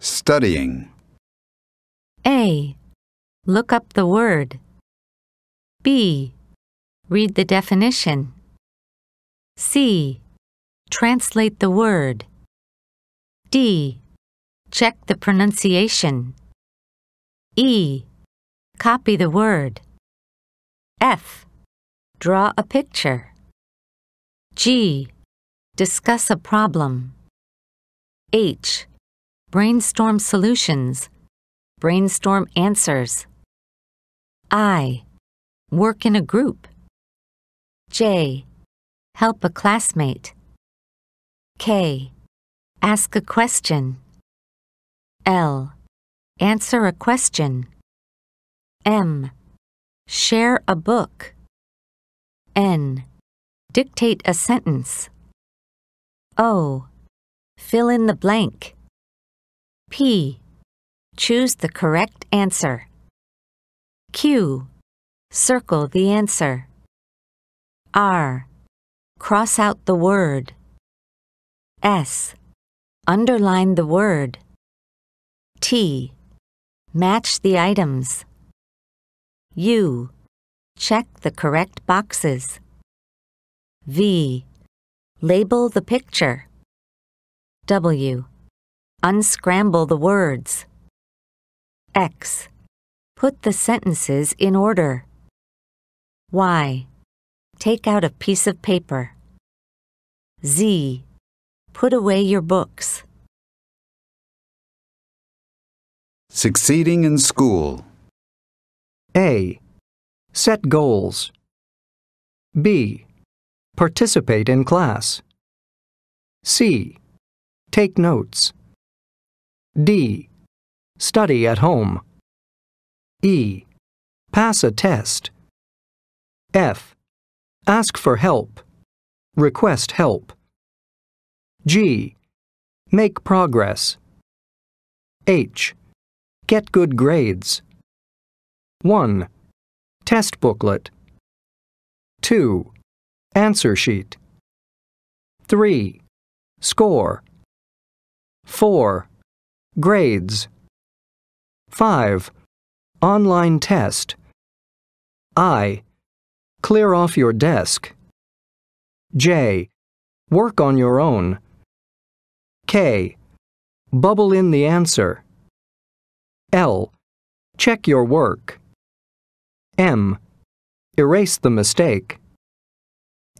Studying. A. Look up the word. B. Read the definition. C. Translate the word. D. Check the pronunciation. E. Copy the word. F. Draw a picture. G. Discuss a problem. H. Brainstorm solutions. Brainstorm answers. I. Work in a group. J. Help a classmate. K. Ask a question. L. Answer a question. M. Share a book. N. Dictate a sentence. O. Fill in the blank. P. Choose the correct answer. Q. Circle the answer. R. Cross out the word. S. Underline the word. T. Match the items. U. Check the correct boxes. V. Label the picture. W. Unscramble the words. X. Put the sentences in order. Y. Take out a piece of paper. Z. Put away your books. Succeeding in school. A. Set goals. B. Participate in class. C. Take notes. D. Study at home. E. Pass a test. F. Ask for help. Request help. G. Make progress. H. Get good grades. 1. Test booklet. 2. Answer sheet. 3. Score. 4. Grades. 5. Online test. I. Clear off your desk. J. Work on your own. K. Bubble in the answer. L. Check your work. M. Erase the mistake.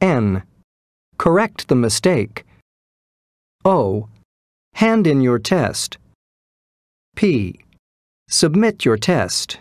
N. Correct the mistake. O. Hand in your test. P. Submit your test.